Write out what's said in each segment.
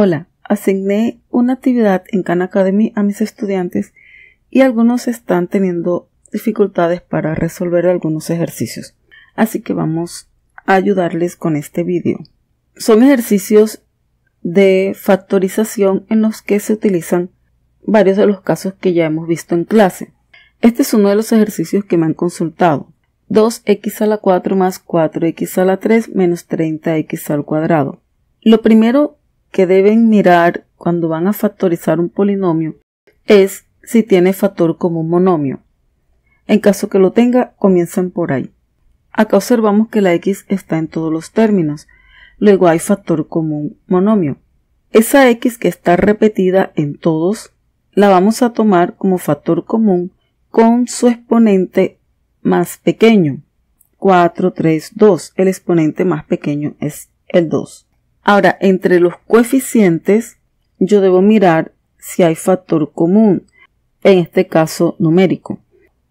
Hola, asigné una actividad en Khan Academy a mis estudiantes y algunos están teniendo dificultades para resolver algunos ejercicios. Así que vamos a ayudarles con este vídeo. Son ejercicios de factorización en los que se utilizan varios de los casos que ya hemos visto en clase. Este es uno de los ejercicios que me han consultado. 2x a la 4 más 4x a la 3 menos 30x al cuadrado. Lo primero que deben mirar cuando van a factorizar un polinomio es si tiene factor común monomio. En caso que lo tenga, comiencen por ahí. Acá observamos que la x está en todos los términos. Luego hay factor común monomio. Esa x que está repetida en todos, la vamos a tomar como factor común con su exponente más pequeño. 4, 3, 2. El exponente más pequeño es el 2. Ahora, entre los coeficientes, yo debo mirar si hay factor común, en este caso numérico.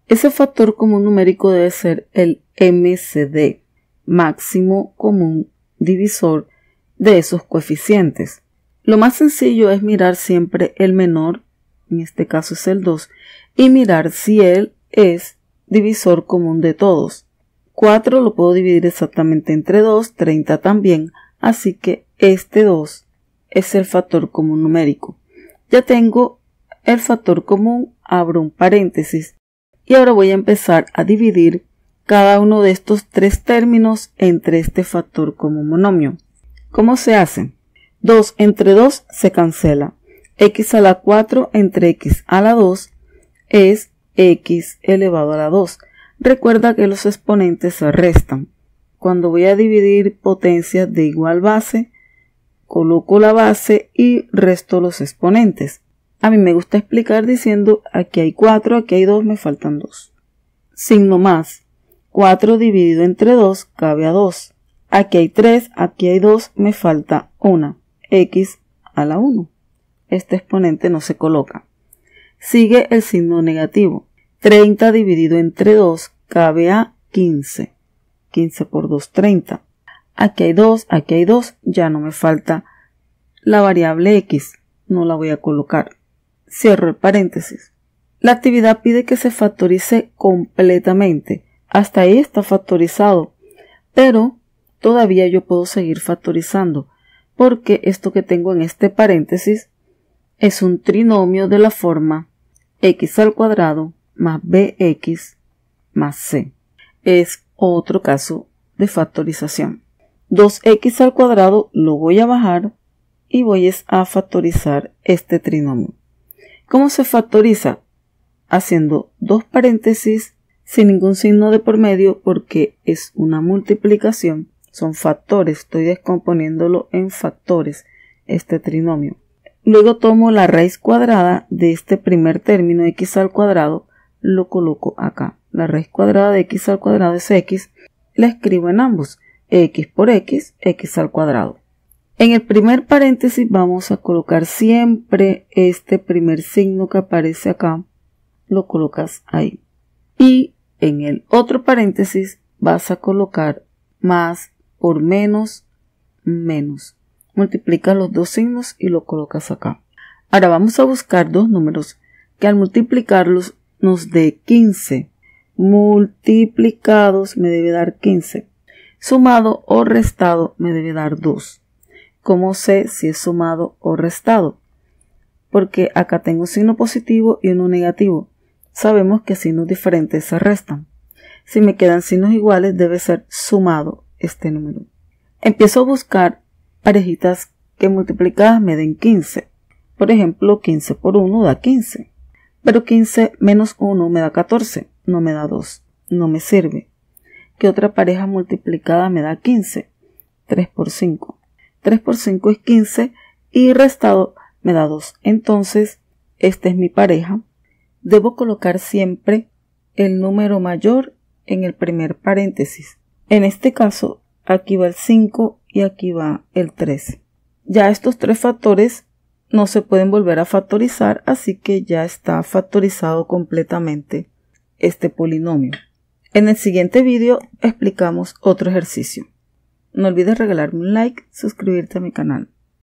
Ese factor común numérico debe ser el MCD, máximo común divisor de esos coeficientes. Lo más sencillo es mirar siempre el menor, en este caso es el 2, y mirar si él es divisor común de todos. 4 lo puedo dividir exactamente entre 2, 30 también, así que este 2 es el factor común numérico. Ya tengo el factor común, abro un paréntesis y ahora voy a empezar a dividir cada uno de estos tres términos entre este factor común monomio. ¿Cómo se hace? 2 entre 2 se cancela. x a la 4 entre x a la 2 es x elevado a la 2. Recuerda que los exponentes se restan. Cuando voy a dividir potencias de igual base, coloco la base y resto los exponentes. A mí me gusta explicar diciendo aquí hay 4, aquí hay 2, me faltan 2. Signo más. 4 dividido entre 2 cabe a 2. Aquí hay 3, aquí hay 2, me falta 1. X a la 1. Este exponente no se coloca. Sigue el signo negativo. 30 dividido entre 2 cabe a 15. 15 por 2, 30. Aquí hay 2, aquí hay 2, ya no me falta la variable x, no la voy a colocar. Cierro el paréntesis. La actividad pide que se factorice completamente. Hasta ahí está factorizado. Pero todavía yo puedo seguir factorizando, porque esto que tengo en este paréntesis es un trinomio de la forma x al cuadrado más bx más c. Es otro caso de factorización. 2x al cuadrado lo voy a bajar y voy a factorizar este trinomio. ¿Cómo se factoriza? Haciendo dos paréntesis sin ningún signo de por medio porque es una multiplicación, son factores, estoy descomponiéndolo en factores, este trinomio. Luego tomo la raíz cuadrada de este primer término x al cuadrado, lo coloco acá. La raíz cuadrada de x al cuadrado es x, la escribo en ambos, x por x, x al cuadrado. En el primer paréntesis vamos a colocar siempre este primer signo que aparece acá, lo colocas ahí. Y en el otro paréntesis vas a colocar más por menos, menos. Multiplica los dos signos y lo colocas acá. Ahora vamos a buscar dos números que al multiplicarlos nos dé 15. Multiplicados me debe dar 15. Sumado o restado me debe dar 2. ¿Cómo sé si es sumado o restado? Porque acá tengo un signo positivo y uno negativo. Sabemos que signos diferentes se restan. Si me quedan signos iguales, debe ser sumado este número. Empiezo a buscar parejitas que multiplicadas me den 15. Por ejemplo, 15 por 1 da 15. Pero 15 menos 1 me da 14, no me da 2, no me sirve. ¿Qué otra pareja multiplicada me da 15? 3 por 5. 3 por 5 es 15 y restado me da 2. Entonces, esta es mi pareja. Debo colocar siempre el número mayor en el primer paréntesis. En este caso, aquí va el 5 y aquí va el 13. Ya estos tres factores no se pueden volver a factorizar, así que ya está factorizado completamente este polinomio. En el siguiente vídeo explicamos otro ejercicio. No olvides regalarme un like, suscribirte a mi canal.